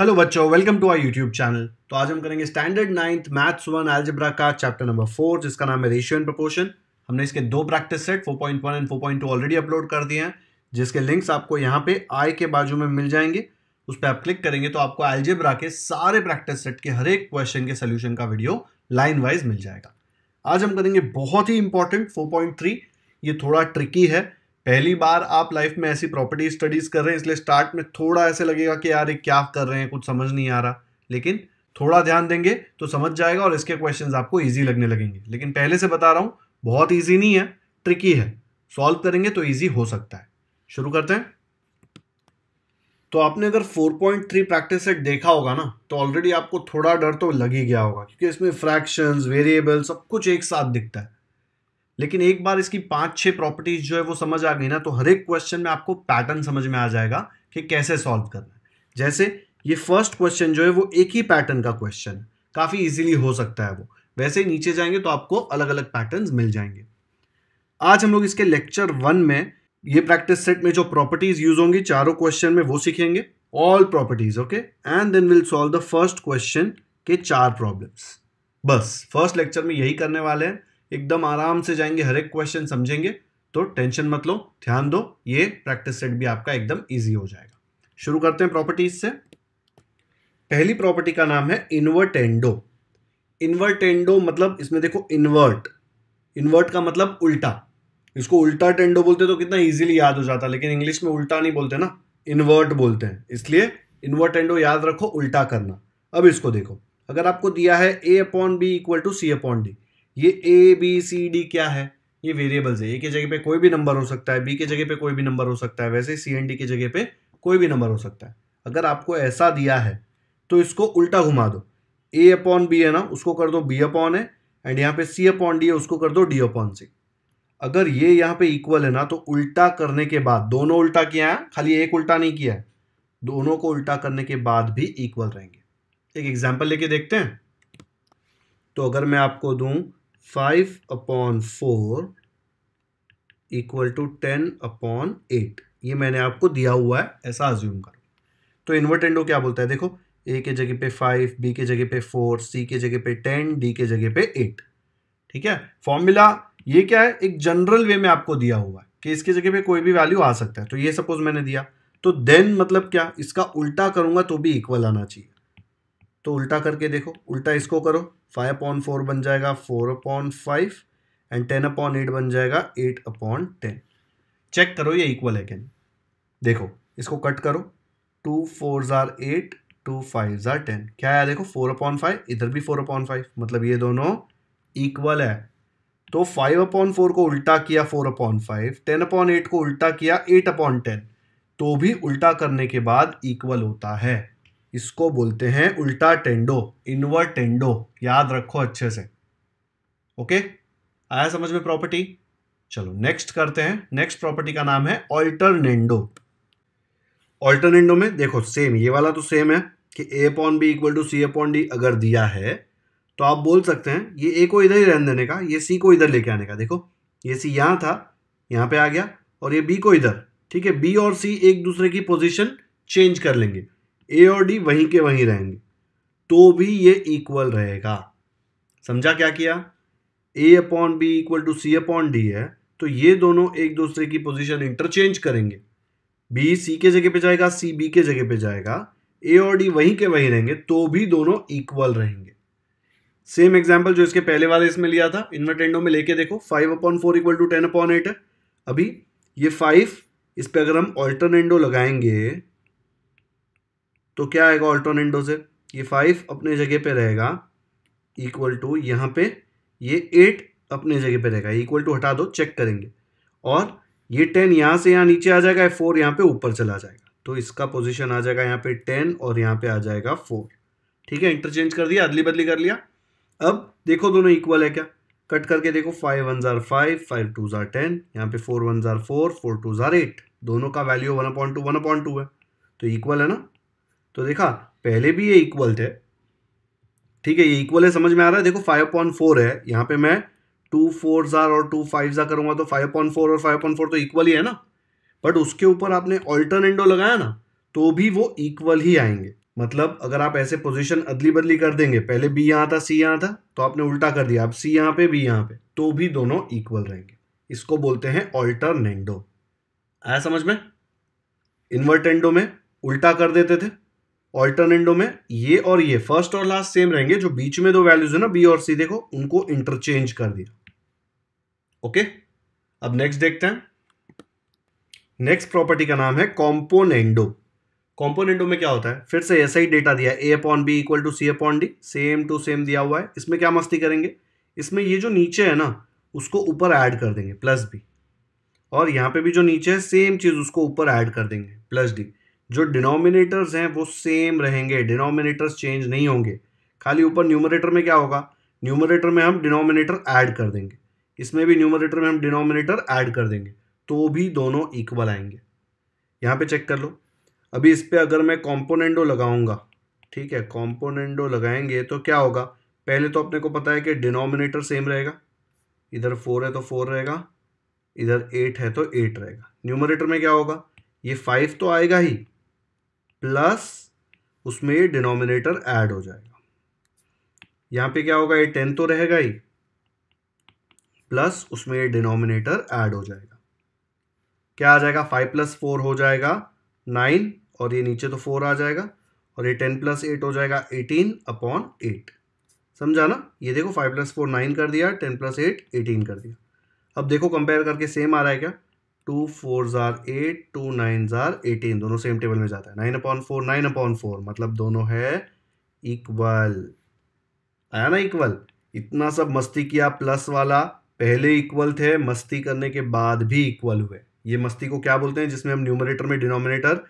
Hello बच्चों welcome to our YouTube channel तो आज हम करेंगे standard ninth maths one algebra का चैप्टर नंबर फोर जिसका नाम है रेशियो एंड प्रोपोर्शन हमने इसके दो practice set 4.1 and 4.2 already upload कर दिए हैं जिसके लिंक्स आपको यहाँ पे आई के बाजू में मिल जाएंगे उस पर आप क्लिक करेंगे तो आपको एल्जेब्रा के सारे प्रैक्टिस सेट के हर एक क्वेश्चन के सोल्यूशन का वीडियो लाइन वाइज मिल जाएगा आज हम करेंगे बहुत ही इंपॉर्टेंट फोर ये थोड़ा ट्रिकी है पहली बार आप लाइफ में ऐसी प्रॉपर्टी स्टडीज़ कर रहे हैं इसलिए स्टार्ट में थोड़ा ऐसे लगेगा कि यार ये क्या कर रहे हैं कुछ समझ नहीं आ रहा लेकिन थोड़ा ध्यान देंगे तो समझ जाएगा और इसके क्वेश्चंस आपको इजी लगने लगेंगे लेकिन पहले से बता रहा हूं बहुत इजी नहीं है ट्रिकी है सॉल्व करेंगे तो इजी हो सकता है शुरू करते हैं तो आपने अगर 4.3 प्रैक्टिस सेट देखा होगा ना तो ऑलरेडी आपको थोड़ा डर तो लग ही गया होगा क्योंकि इसमें फ्रैक्शंस वेरिएबल सब कुछ एक साथ दिखता है लेकिन एक बार इसकी पांच छह प्रॉपर्टीज जो है वो समझ आ गई ना तो हर एक क्वेश्चन में आपको पैटर्न समझ में आ जाएगा कि कैसे सॉल्व करना है जैसे ये फर्स्ट क्वेश्चन जो है वो एक ही पैटर्न का क्वेश्चन है काफ़ी इजीली हो सकता है वो वैसे ही नीचे जाएंगे तो आपको अलग अलग पैटर्न मिल जाएंगे आज हम लोग इसके लेक्चर वन में ये प्रैक्टिस सेट में जो प्रॉपर्टीज यूज होंगी चारों क्वेश्चन में वो सीखेंगे all properties okay and then will solve the first question के चार प्रॉब्लम्स बस फर्स्ट लेक्चर में यही करने वाले हैं एकदम आराम से जाएंगे हर एक क्वेश्चन समझेंगे तो टेंशन मत लो ध्यान दो ये प्रैक्टिस सेट भी आपका एकदम ईजी हो जाएगा शुरू करते हैं प्रॉपर्टीज से पहली प्रॉपर्टी का नाम है इन्वर्टेंडो इन्वर्टेंडो मतलब इसमें देखो इन्वर्ट इन्वर्ट का मतलब उल्टा इसको उल्टा टेंडो बोलते तो कितना इजीली याद हो जाता लेकिन इंग्लिश में उल्टा नहीं बोलते ना इन्वर्ट बोलते हैं इसलिए इन्वर्टेंडो याद रखो उल्टा करना अब इसको देखो अगर आपको दिया है ए upon B equal to C upon D ये ए बी सी डी क्या है ये वेरिएबल्स है ए के जगह पे कोई भी नंबर हो सकता है बी के जगह पे कोई भी नंबर हो सकता है वैसे सी एन डी की जगह पे कोई भी नंबर हो सकता है अगर आपको ऐसा दिया है तो इसको उल्टा घुमा दो ए अपॉन बी है ना उसको कर दो बी अपॉन है एंड यहाँ पे सी अपॉन डी है उसको कर दो डी अपॉन सी अगर ये यहाँ पे इक्वल है ना तो उल्टा करने के बाद दोनों उल्टा किया है खाली एक उल्टा नहीं किया है दोनों को उल्टा करने के बाद भी इक्वल रहेंगे एक एग्जाम्पल लेके देखते हैं तो अगर मैं आपको दूँ five upon four equal to ten upon eight ये मैंने आपको दिया हुआ है ऐसा अज्यूम करो तो इन्वर्टेंडो क्या बोलता है देखो ए के जगह पे फाइव बी के जगह पे फोर सी के जगह पे टेन डी के जगह पे एट ठीक है फॉर्मूला ये क्या है एक जनरल वे में आपको दिया हुआ है कि इसके जगह पे कोई भी वैल्यू आ सकता है तो ये सपोज मैंने दिया तो देन मतलब क्या इसका उल्टा करूंगा तो भी इक्वल आना चाहिए तो उल्टा करके देखो उल्टा इसको करो फाइव अपॉन फोर बन जाएगा four upon five and ten upon eight बन जाएगा एट अपॉन टेन चेक करो ये इक्वल है कैन देखो इसको कट करो two four are eight two five tsar ten क्या आया देखो फोर अपॉन फाइव इधर भी फोर अपॉन फाइव मतलब ये दोनों इक्वल है तो फाइव अपॉन फोर को उल्टा किया four upon five ten upon eight को उल्टा किया एट अपॉन टेन तो भी उल्टा करने के बाद इक्वल होता है इसको बोलते हैं उल्टा टेंडो इनवर्ट टेंडो याद रखो अच्छे से ओके आया समझ में प्रॉपर्टी चलो नेक्स्ट करते हैं नेक्स्ट प्रॉपर्टी का नाम है ऑल्टरनेंडो ऑल्टरनेंडो में देखो सेम ये वाला तो सेम है कि A upon B equal to C upon D अगर दिया है तो आप बोल सकते हैं ये ए को इधर ही रहने देने का ये सी को इधर लेके आने का देखो ये सी यहां था यहां पे आ गया और ये बी को इधर ठीक है बी और सी एक दूसरे की पोजिशन चेंज कर लेंगे ए और डी वहीं के वहीं रहेंगे तो भी ये इक्वल रहेगा समझा क्या किया A upon B equal to C upon D है तो ये दोनों एक दूसरे की पोजीशन इंटरचेंज करेंगे बी सी के जगह पे जाएगा सी बी के जगह पे जाएगा ए और डी वहीं के वहीं रहेंगे तो भी दोनों इक्वल रहेंगे सेम एग्जाम्पल जो इसके पहले वाले इसमें लिया था इन्वर्टेंडो में लेके देखो five upon four equal to ten upon eight है अभी ये फाइव इस पर अगर हम ऑल्टरनेंडो लगाएंगे तो क्या आएगा ऑल्टोनेंडो से ये फाइव अपने जगह पे रहेगा इक्वल टू यहाँ पे ये एट अपने जगह पे रहेगा इक्वल टू हटा दो चेक करेंगे और ये टेन यहाँ से यहाँ नीचे आ जाएगा फोर यहाँ पे ऊपर चला जाएगा तो इसका पोजिशन आ जाएगा यहाँ पे टेन और यहाँ पे आ जाएगा फोर ठीक है इंटरचेंज कर दिया अदली बदली कर लिया अब देखो दोनों इक्वल है क्या कट करके देखो five one are five five two are ten यहाँ पे four one are four four two are eight दोनों का value one point two one point two है तो इक्वल है ना तो देखा पहले भी ये इक्वल थे ठीक है ये इक्वल है समझ में आ रहा है देखो फाइव पॉइंट फोर है यहाँ पे मैं टू फोर जार और टू फाइव जार करूँगा तो फाइव पॉइंट फोर और फाइव पॉइंट फोर तो इक्वल ही है ना बट उसके ऊपर आपने ऑल्टरनेंडो लगाया ना तो भी वो इक्वल ही आएंगे मतलब अगर आप ऐसे पोजिशन अदली बदली कर देंगे पहले बी यहाँ था सी यहाँ था तो आपने उल्टा कर दिया आप सी यहाँ पे बी यहाँ पे तो भी दोनों इक्वल रहेंगे इसको बोलते हैं ऑल्टरनेंडो आया समझ में इन्वर्टेंडो में उल्टा कर देते थे ऑल्टरनेंडो में ये और ये फर्स्ट और लास्ट सेम रहेंगे जो बीच में दो वैल्यूज है ना बी और सी देखो उनको इंटरचेंज कर दिया ओके अब नेक्स्ट देखते हैं नेक्स्ट प्रॉपर्टी का नाम है कॉम्पोनेंडो कॉम्पोनेंडो में क्या होता है फिर से ऐसा ही डेटा दिया A upon B equal to C upon D same to same दिया हुआ है इसमें क्या मस्ती करेंगे इसमें ये जो नीचे है ना उसको ऊपर ऐड कर देंगे प्लस बी और यहाँ पे भी जो नीचे है सेम चीज़ उसको ऊपर ऐड कर देंगे प्लस डी जो डिनोमिनेटर्स हैं वो सेम रहेंगे डिनोमिनेटर्स चेंज नहीं होंगे खाली ऊपर न्यूमरेटर में क्या होगा न्यूमरेटर में हम डिनोमिनेटर ऐड कर देंगे इसमें भी न्यूमरेटर में हम डिनोमिनेटर ऐड कर देंगे तो भी दोनों इक्वल आएंगे यहाँ पे चेक कर लो अभी इस पर अगर मैं कॉम्पोनेंडो लगाऊंगा ठीक है कॉम्पोनेंडो लगाएंगे तो क्या होगा पहले तो अपने को पता है कि डिनोमिनेटर सेम रहेगा इधर फोर है तो फोर रहेगा इधर एट है तो एट रहेगा न्यूमरेटर में क्या होगा ये फाइव तो आएगा ही प्लस उसमें ये डिनोमिनेटर ऐड हो जाएगा यहाँ पे क्या होगा ये टेन तो रहेगा ही प्लस उसमें ये डिनोमिनेटर ऐड हो जाएगा क्या आ जाएगा फाइव प्लस फोर हो जाएगा नाइन और ये नीचे तो फोर आ जाएगा और ये टेन प्लस एट हो जाएगा एटीन अपॉन एट समझा ना ये देखो फाइव प्लस फोर नाइन कर दिया टेन प्लस एट एटीन कर दिया अब देखो कंपेयर करके सेम आ रहा है क्या two four are eight two nine tsar eighteen दोनों सेम टेबल में जाता है nine upon four nine upon four मतलब दोनों है इक्वल आया ना इक्वल इतना सब मस्ती किया प्लस वाला पहले इक्वल थे मस्ती करने के बाद भी इक्वल हुए ये मस्ती को क्या बोलते हैं जिसमें हम न्यूमरेटर में डिनोमिनेटर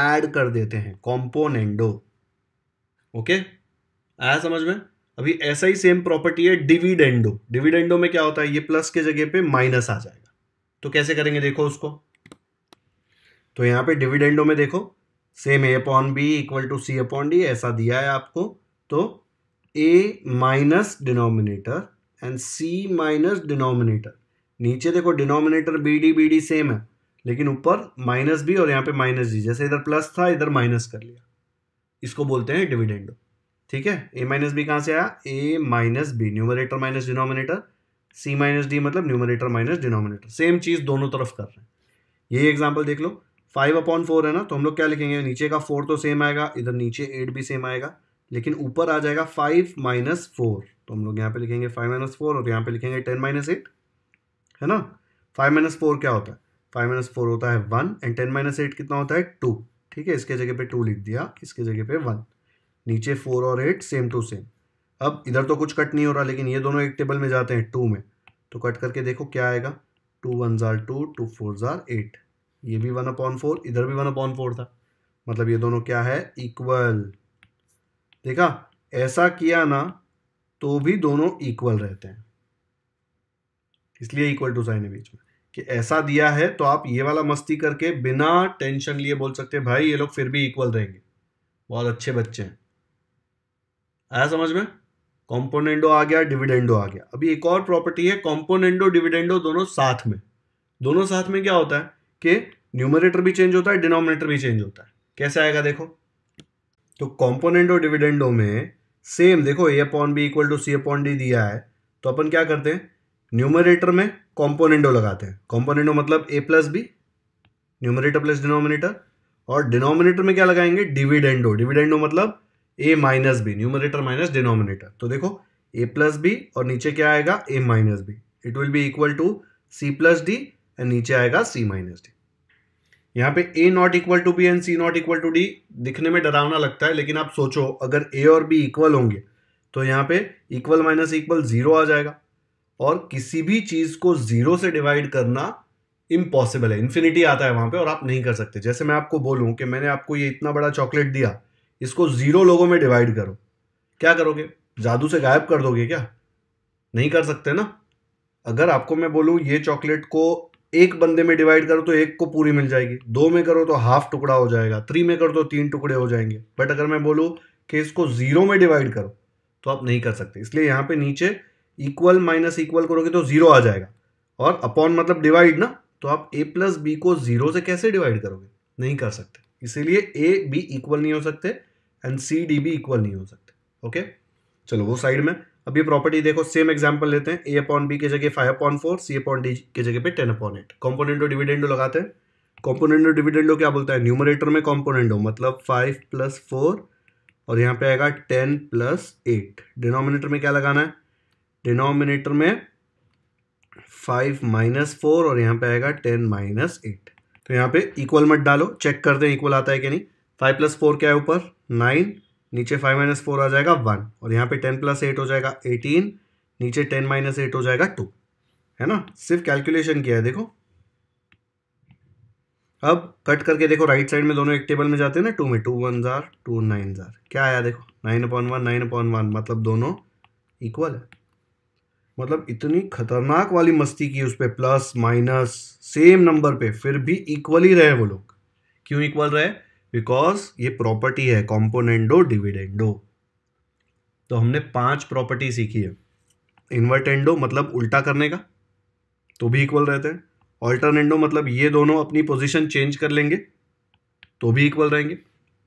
ऐड कर देते हैं कॉम्पोनेंडो ओके आया समझ में अभी ऐसा ही सेम प्रॉपर्टी है डिविडेंडो डिविडेंडो में क्या होता है ये प्लस के जगह पे माइनस आ जाएगा तो कैसे करेंगे देखो उसको तो यहाँ पे डिविडेंडो में देखो same A upon B equal to C upon D ऐसा दिया है आपको तो ए minus denominator and C minus denominator नीचे देखो denominator B D B D same है लेकिन ऊपर माइनस बी और यहाँ पे माइनस डी जैसे इधर प्लस था इधर माइनस कर लिया इसको बोलते हैं डिविडेंडो ठीक है ए माइनस बी कहाँ से आया A minus B numerator minus denominator C minus D मतलब न्यूमिनेटर माइनस डिनोमिनेटर सेम चीज़ दोनों तरफ कर रहे हैं यही एग्जाम्पल देख लो फाइव अपॉन फोर है ना तो हम लोग क्या लिखेंगे नीचे का फोर तो सेम आएगा इधर नीचे एट भी सेम आएगा लेकिन ऊपर आ जाएगा फाइव माइनस फोर तो हम लोग यहाँ पे लिखेंगे फाइव माइनस फोर और यहाँ पे लिखेंगे टेन माइनस एट है ना फाइव माइनस फोर क्या होता है फाइव माइनस फोर होता है one and ten minus eight कितना होता है टू ठीक है इसके जगह पे टू लिख दिया इसके जगह पे वन नीचे फोर और एट सेम टू सेम अब इधर तो कुछ कट नहीं हो रहा लेकिन ये दोनों एक टेबल में जाते हैं टू में तो कट करके देखो क्या आएगा two one tsar two two four are eight ये भी वन अपॉन फोर इधर भी वन अपॉन फोर था मतलब ये दोनों क्या है इक्वल देखा ऐसा किया ना तो भी दोनों इक्वल रहते हैं इसलिए इक्वल टू साइन है बीच में कि ऐसा दिया है तो आप ये वाला मस्ती करके बिना टेंशन लिए बोल सकते हैं भाई ये लोग फिर भी इक्वल रहेंगे बहुत अच्छे बच्चे हैं आया समझ में कॉम्पोनेंडो आ गया डिविडेंडो आ गया अभी एक और प्रॉपर्टी है कॉम्पोनेंडो डिविडेंडो दोनों साथ में दोनों साथ में क्या होता है कि न्यूमरेटर भी चेंज होता है डिनोमिनेटर भी चेंज होता है कैसे आएगा देखो तो कॉम्पोनेंडो डिविडेंडो में सेम देखो A upon B equal to C upon D दिया है तो अपन क्या करते हैं न्यूमरेटर में कॉम्पोनेंडो लगाते हैं कॉम्पोनेंडो मतलब A plus B numerator plus denominator और डिनोमिनेटर में क्या लगाएंगे डिविडेंडो डिविडेंडो मतलब A minus B numerator minus denominator तो देखो ए प्लस बी और नीचे क्या आएगा A minus B it will be equal to C plus D and नीचे आएगा सी माइनस डी यहाँ पे A not equal to B and C not equal to D दिखने में डरावना लगता है लेकिन आप सोचो अगर ए और बी इक्वल होंगे तो यहाँ पे इक्वल माइनस इक्वल ज़ीरो आ जाएगा और किसी भी चीज़ को ज़ीरो से डिवाइड करना इम्पॉसिबल है इन्फिनिटी आता है वहाँ पे और आप नहीं कर सकते जैसे मैं आपको बोलूँ कि मैंने आपको ये इतना बड़ा चॉकलेट दिया इसको ज़ीरो लोगों में डिवाइड करो क्या करोगे जादू से गायब कर दोगे क्या नहीं कर सकते ना अगर आपको मैं बोलूँ ये चॉकलेट को एक बंदे में डिवाइड करो तो एक को पूरी मिल जाएगी दो में करो तो हाफ टुकड़ा हो जाएगा थ्री में करो तो तीन टुकड़े हो जाएंगे बट अगर मैं बोलूँ कि इसको ज़ीरो में डिवाइड करो तो आप नहीं कर सकते इसलिए यहाँ पे नीचे इक्वल माइनस इक्वल करोगे तो ज़ीरो आ जाएगा और अपॉन मतलब डिवाइड ना तो आप ए प्लस बी को ज़ीरो से कैसे डिवाइड करोगे नहीं कर सकते इसीलिए ए बी इक्वल नहीं हो सकते एंड सी डी भी इक्वल नहीं हो सकते ओके चलो वो साइड में अब ये प्रॉपर्टी देखो सेम एग्जाम्पल लेते हैं ए अपॉन बी के जगह five upon four C upon D के जगह पे ten upon eight componendo dividendo लगाते हैं कॉम्पोनेंटो डिविडेंडो क्या बोलता है न्यूमरेटर में कॉम्पोनेंटो मतलब फाइव प्लस फोर और यहाँ पे आएगा टेन प्लस एट डिनोमिनेटर में क्या लगाना है डिनोमिनेटर में फाइव माइनस फोर और यहाँ पे आएगा टेन माइनस एट तो यहाँ पे इक्वल मत डालो चेक करते हैं इक्वल आता है कि नहीं फाइव प्लस फोर क्या है ऊपर नाइन नीचे फाइव माइनस फोर आ जाएगा वन और यहाँ पे टेन प्लस एट हो जाएगा एटीन नीचे टेन माइनस एट हो जाएगा टू है ना सिर्फ कैलकुलेशन किया है देखो अब कट करके देखो राइट साइड में दोनों एक टेबल में जाते हैं ना टू में टू वन जार टू नाइन जार क्या आया देखो nine upon one nine upon one मतलब दोनों इक्वल है मतलब इतनी खतरनाक वाली मस्ती की उस पर प्लस माइनस सेम नंबर पे फिर भी इक्वल ही रहे वो लोग क्यों इक्वल रहे बिकॉज ये प्रॉपर्टी है कॉम्पोनेंडो डिविडेंडो तो हमने पांच प्रॉपर्टी सीखी है इन्वर्टेंडो मतलब उल्टा करने का तो भी इक्वल रहते हैं ऑल्टरनेंडो मतलब ये दोनों अपनी पोजीशन चेंज कर लेंगे तो भी इक्वल रहेंगे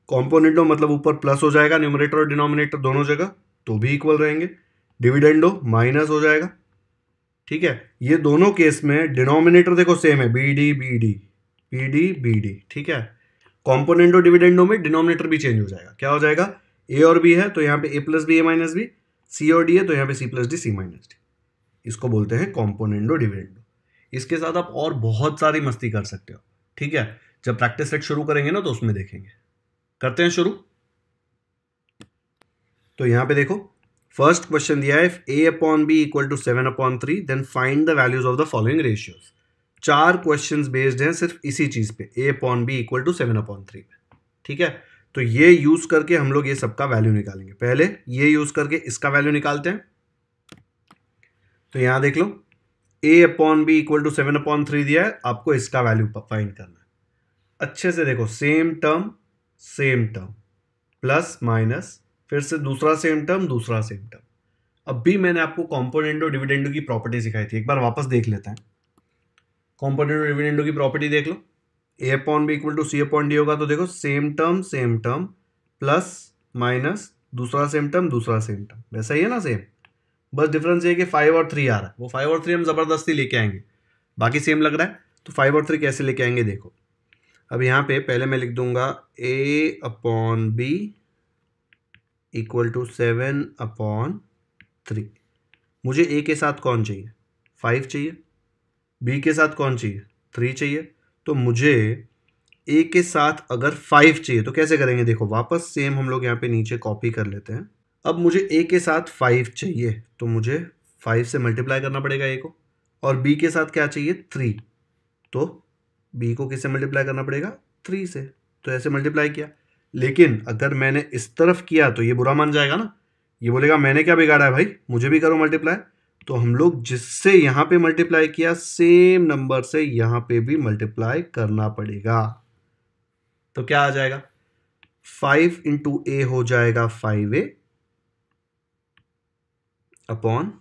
कॉम्पोनेंडो मतलब ऊपर प्लस हो जाएगा न्यूमरेटर और डिनोमिनेटर दोनों जगह तो भी इक्वल रहेंगे डिविडेंडो माइनस हो जाएगा ठीक है ये दोनों केस में डिनोमिनेटर देखो सेम है B D B D B D B D ठीक है कॉम्पोनेंट और डिविडेंडो में डिनोमिनेटर भी चेंज हो जाएगा क्या हो जाएगा ए और बी है तो यहाँ पे A plus B A minus B C और डी है तो यहाँ पे C plus D C minus D इसको बोलते हैं कॉम्पोनेंडो डिविडेंडो इसके साथ आप और बहुत सारी मस्ती कर सकते हो ठीक है जब प्रैक्टिस सेट शुरू करेंगे ना तो उसमें देखेंगे करते हैं शुरू तो यहाँ पे देखो फर्स्ट क्वेश्चन दिया है ए upon B equal to seven upon three then find the values of the following ratios चार क्वेश्चंस बेस्ड हैं सिर्फ इसी चीज़ पे A upon B equal to seven upon three पे ठीक है तो ये यूज़ करके हम लोग ये सबका वैल्यू निकालेंगे पहले ये यूज़ करके इसका वैल्यू निकालते हैं तो यहां देख लो ए upon B equal to seven upon three दिया है आपको इसका वैल्यू फाइंड करना है अच्छे से देखो same term same term plus minus फिर से दूसरा सेम टर्म दूसरा सेम टर्म अब भी मैंने आपको कॉम्पोनेंटो डिविडेंडो की प्रॉपर्टी सिखाई थी एक बार वापस देख लेते हैं कॉम्पोनेंट डिविडेंडो की प्रॉपर्टी देख लो ए upon B equal to C upon D होगा तो देखो same term same term plus minus दूसरा सेम टर्म दूसरा सेम टर्म वैसा ही है ना सेम बस डिफरेंस ये कि फाइव और थ्री आ रहा है वो फाइव और थ्री हम ज़बरदस्ती लेके आएंगे बाकी सेम लग रहा है तो फाइव और थ्री कैसे लेके आएंगे देखो अब यहाँ पे पहले मैं लिख दूंगा A upon B equal to seven upon three मुझे ए के साथ कौन चाहिए फाइव चाहिए बी के साथ कौन चाहिए थ्री चाहिए तो मुझे ए के साथ अगर फाइव चाहिए तो कैसे करेंगे देखो वापस सेम हम लोग यहाँ पे नीचे कॉपी कर लेते हैं अब मुझे ए के साथ फाइव चाहिए तो मुझे फाइव से मल्टीप्लाई करना पड़ेगा ए को और बी के साथ क्या चाहिए थ्री तो बी को किससे मल्टीप्लाई करना पड़ेगा थ्री से तो ऐसे मल्टीप्लाई किया लेकिन अगर मैंने इस तरफ किया तो ये बुरा मान जाएगा ना ये बोलेगा मैंने क्या बिगाड़ा है भाई मुझे भी करो मल्टीप्लाई तो हम लोग जिससे यहां पे मल्टीप्लाई किया सेम नंबर से यहां पे भी मल्टीप्लाई करना पड़ेगा तो क्या आ जाएगा फाइव इंटू ए हो जाएगा five A upon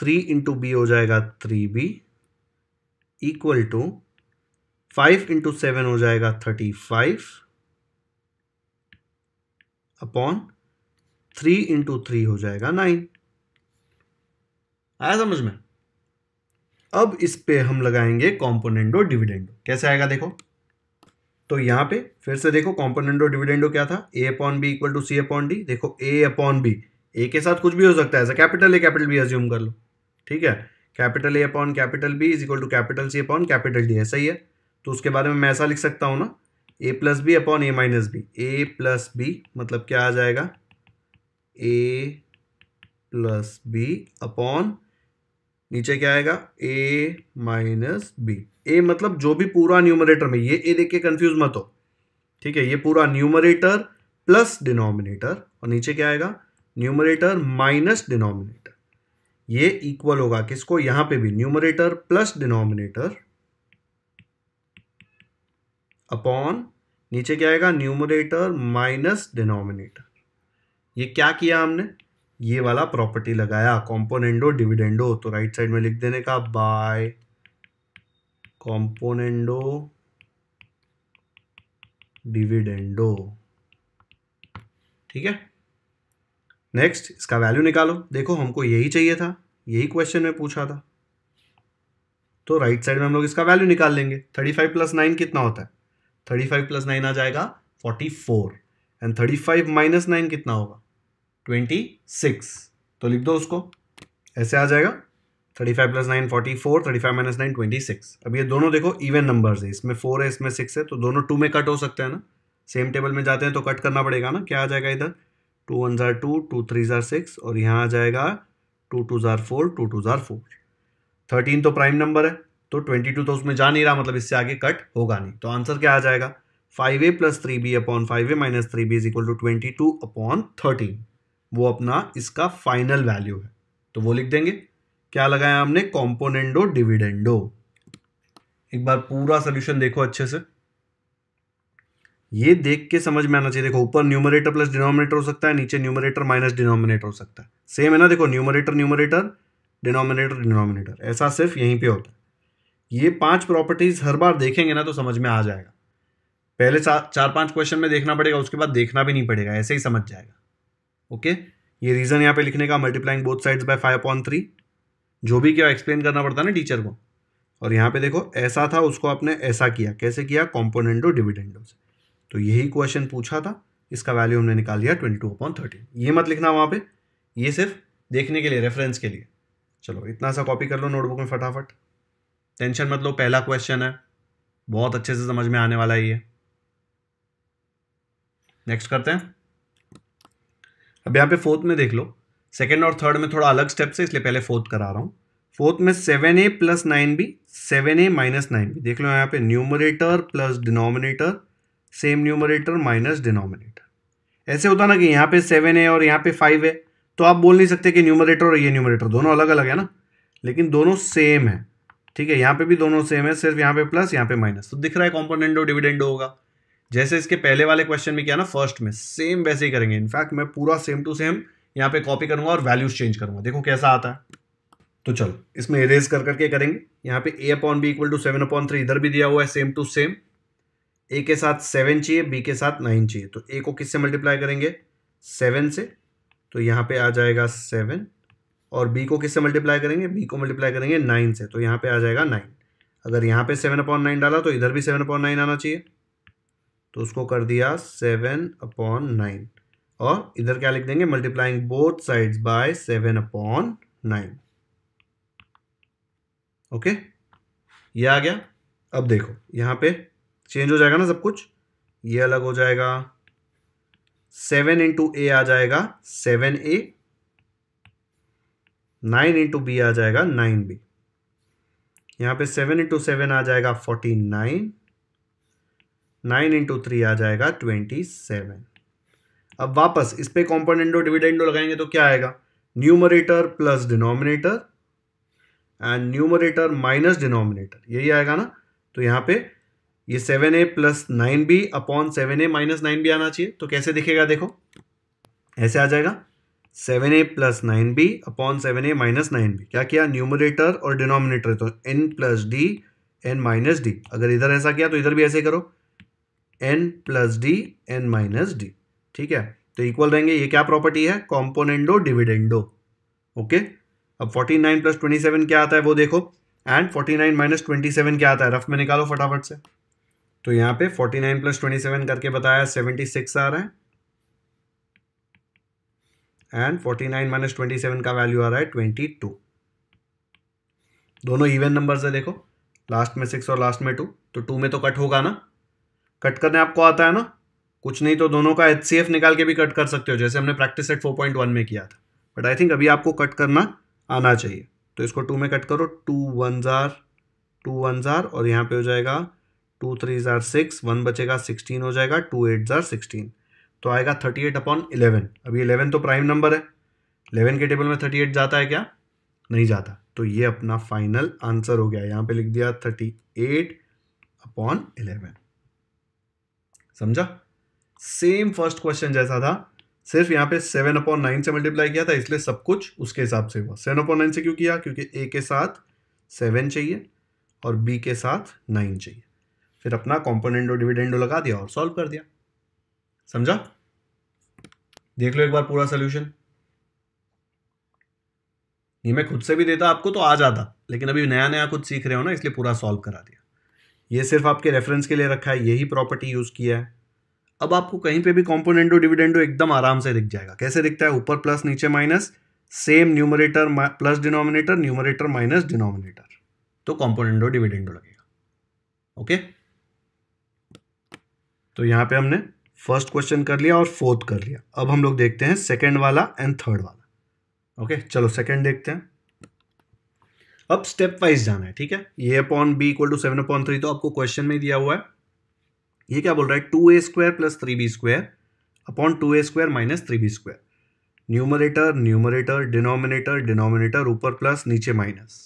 three into B हो जाएगा three B equal to five into seven हो जाएगा thirty five upon three into three हो जाएगा नाइन आया समझ में अब इस पे हम लगाएंगे कॉम्पोनेंडो डिविडेंडो कैसे आएगा देखो तो यहां पे फिर से देखो कॉम्पोनेंडो डिविडेंडो क्या था A upon B equal to C upon D देखो ए अपॉन बी ए के साथ कुछ भी हो सकता है ऐसा capital A capital B assume कर लो ठीक है capital A upon capital B is equal to capital C upon capital D ऐसा ही है तो उसके बारे में मैं ऐसा लिख सकता हूं ना A plus B upon A minus B A plus B मतलब क्या आ जाएगा ए प्लस बी अपॉन नीचे क्या आएगा ए माइनस बी ए मतलब जो भी पूरा न्यूमरेटर में ये ए देख के कंफ्यूज मत हो ठीक है ये पूरा न्यूमरेटर प्लस डिनोमिनेटर और नीचे क्या आएगा न्यूमरेटर माइनस डिनोमिनेटर ये इक्वल होगा किसको यहां पे भी न्यूमरेटर प्लस डिनोमिनेटर अपॉन नीचे क्या आएगा न्यूमरेटर माइनस डिनोमिनेटर ये क्या किया हमने ये वाला प्रॉपर्टी लगाया कॉम्पोनेंडो डिविडेंडो तो राइट साइड में लिख देने का बाय कॉम्पोनेंडो डिविडेंडो ठीक है नेक्स्ट इसका वैल्यू निकालो देखो हमको यही चाहिए था यही क्वेश्चन में पूछा था तो राइट right साइड में हम लोग इसका वैल्यू निकाल लेंगे थर्टी फाइव प्लस नाइन कितना होता है थर्टी फाइव प्लस नाइन आ जाएगा forty four and thirty five minus nine कितना होगा ट्वेंटी सिक्स तो लिख दो उसको ऐसे आ जाएगा thirty five plus nine forty four thirty five minus nine twenty six अब ये दोनों देखो इवन नंबर्स है इसमें फोर है इसमें सिक्स है तो दोनों टू में कट हो सकते हैं ना सेम टेबल में जाते हैं तो कट करना पड़ेगा ना क्या आ जाएगा इधर टू वन ज़ार टू टू थ्री ज़ार सिक्स और यहाँ आ जाएगा टू टू ज़ार फोर टू टू ज़ार फोर थर्टीन तो प्राइम नंबर है तो ट्वेंटी टू तो उसमें जा नहीं रहा मतलब इससे आगे कट होगा नहीं तो आंसर क्या आ जाएगा five A plus three B upon five A minus three B is equal to twenty two upon thirteen वो अपना इसका फाइनल वैल्यू है तो वो लिख देंगे क्या लगाया हमने कॉम्पोनेंडो डिविडेंडो एक बार पूरा सोल्यूशन देखो अच्छे से ये देख के समझ में आना चाहिए देखो ऊपर न्यूमरेटर प्लस डिनोमिनेटर हो सकता है नीचे न्यूमरेटर माइनस डिनोमिनेटर हो सकता है सेम है ना देखो न्यूमरेटर न्यूमरेटर डिनोमिनेटर डिनोमिनेटर ऐसा सिर्फ यहीं पे होता है ये पांच प्रॉपर्टीज हर बार देखेंगे ना तो समझ में आ जाएगा पहले चार पांच क्वेश्चन में देखना पड़ेगा उसके बाद देखना भी नहीं पड़ेगा ऐसे ही समझ जाएगा ओके ये रीज़न यहाँ पे लिखने का multiplying both sides by five point three जो भी क्या एक्सप्लेन करना पड़ता है ना टीचर को और यहाँ पे देखो ऐसा था उसको आपने ऐसा किया कैसे किया कॉम्पोनेंटो डिविडेंडो से तो यही क्वेश्चन पूछा था इसका वैल्यू हमने निकाल लिया ट्वेंटी टू अपॉन थर्टीन ये मत लिखना वहाँ पे ये सिर्फ देखने के लिए रेफरेंस के लिए चलो इतना सा कॉपी कर लो नोटबुक में फटाफट टेंशन मत लो पहला क्वेश्चन है बहुत अच्छे से समझ में आने वाला है ये नेक्स्ट करते हैं अब यहाँ पे फोर्थ में देख लो सेकेंड और थर्ड में थोड़ा अलग स्टेप्स है इसलिए पहले फोर्थ करा रहा हूँ फोर्थ में seven A plus nine B seven A minus nine B देख लो यहाँ पे numerator plus denominator same numerator minus denominator ऐसे होता ना कि यहाँ पे सेवन है और यहाँ पे फाइव है तो आप बोल नहीं सकते कि न्यूमरेटर और ये न्यूमरेटर दोनों अलग अलग है ना लेकिन दोनों सेम है ठीक है यहाँ पे भी दोनों सेम है सिर्फ यहाँ पे प्लस यहाँ पे माइनस तो दिख रहा है कॉम्पोनेंटो डिविडेंडो होगा जैसे इसके पहले वाले क्वेश्चन में किया ना फर्स्ट में सेम वैसे ही करेंगे इनफैक्ट मैं पूरा सेम टू सेम यहाँ पे कॉपी करूंगा और वैल्यूज चेंज करूंगा देखो कैसा आता है तो चलो इसमें इरेज कर करके करेंगे यहाँ पे A upon B equal to seven upon three इधर भी दिया हुआ है सेम टू सेम ए के साथ सेवन चाहिए बी के साथ नाइन चाहिए तो ए को किससे मल्टीप्लाई करेंगे सेवन से तो यहाँ पे आ जाएगा सेवन और बी को किससे मल्टीप्लाई करेंगे बी को मल्टीप्लाई करेंगे नाइन से तो यहाँ पे आ जाएगा नाइन अगर यहाँ पे सेवन अपॉन नाइन डाला तो इधर भी सेवन अपॉन नाइन आना चाहिए तो उसको कर दिया सेवन अपॉन नाइन और इधर क्या लिख देंगे multiplying both sides by seven upon nine okay ये आ गया अब देखो यहां पे चेंज हो जाएगा ना सब कुछ ये अलग हो जाएगा सेवन इंटू ए आ जाएगा seven A nine into B आ जाएगा नाइन बी यहां पे सेवन इंटू सेवन आ जाएगा forty nine nine into three आ जाएगा ट्वेंटी सेवन अब वापस इस पे कॉम्पोनेंटो डिविडेंडो लगाएंगे तो क्या आएगा numerator plus denominator and numerator minus denominator यही आएगा ना तो यहाँ पे ये seven A plus nine B upon seven A minus nine B आना चाहिए तो कैसे दिखेगा देखो ऐसे आ जाएगा seven A plus nine B upon seven A minus nine B क्या किया न्यूमरेटर और डिनोमिनेटर तो N plus D N minus D अगर इधर ऐसा किया तो इधर भी ऐसे करो N plus D N minus D ठीक है तो इक्वल रहेंगे ये क्या प्रॉपर्टी है कॉम्पोनेंडो डिविडेंडो ओके अब 49 प्लस 27 क्या आता है वो देखो एंड 49 माइनस 27 क्या आता है रफ में निकालो फटाफट से तो यहाँ पे 49 प्लस 27 करके बताया 76 आ रहा है एंड 49 माइनस 27 का वैल्यू आ रहा है 22 दोनों इवन नंबर्स है देखो लास्ट में सिक्स और लास्ट में टू तो टू में तो कट होगा ना कट करने आपको आता है ना कुछ नहीं तो दोनों का एच निकाल के भी कट कर सकते हो जैसे हमने प्रैक्टिस सेट 4.1 में किया था बट आई थिंक अभी आपको कट करना आना चाहिए तो इसको टू में कट करो टू वन ज़ार टू वन ज़ार और यहाँ पे हो जाएगा टू थ्री ज़ार सिक्स वन बचेगा सिक्सटीन हो जाएगा टू एट ज़ार सिक्सटीन तो आएगा थर्टी एट अपॉन इलेवन अभी इलेवन तो प्राइम नंबर है इलेवन के टेबल में थर्टी एट जाता है क्या नहीं जाता तो ये अपना फाइनल आंसर हो गया यहाँ पे लिख दिया थर्टी एट अपॉन इलेवन समझा सेम फर्स्ट क्वेश्चन जैसा था सिर्फ यहाँ पे सेवन अपॉन नाइन से मल्टीप्लाई किया था इसलिए सब कुछ उसके हिसाब से हुआ सेवन अपॉन नाइन से क्यों किया क्योंकि ए के साथ सेवन चाहिए और बी के साथ नाइन चाहिए फिर अपना और डिविडेंडो लगा दिया और सॉल्व कर दिया समझा देख लो एक बार पूरा सोल्यूशन ये मैं खुद से भी देता आपको तो आ जाता लेकिन अभी नया नया कुछ सीख रहे हो ना इसलिए पूरा सॉल्व करा दिया ये सिर्फ आपके रेफरेंस के लिए रखा है यही प्रॉपर्टी यूज़ किया है अब आपको कहीं पे भी कॉम्पोनेंटो डिविडेंडो एकदम आराम से दिख जाएगा कैसे दिखता है ऊपर प्लस नीचे minus same numerator plus denominator numerator minus denominator तो कॉम्पोनेंटो डिविडेंडो लगेगा ओके तो यहां पे हमने फर्स्ट क्वेश्चन कर लिया और फोर्थ कर लिया अब हम लोग देखते हैं सेकेंड वाला एंड थर्ड वाला ओके चलो सेकेंड देखते हैं अब स्टेप वाइज जाना है ठीक है ये upon B equal to seven upon three तो आपको क्वेश्चन में दिया हुआ है ये क्या बोल रहा है टू ए square plus three B square upon two ए square minus three B square numerator numerator denominator denominator ऊपर प्लस नीचे माइनस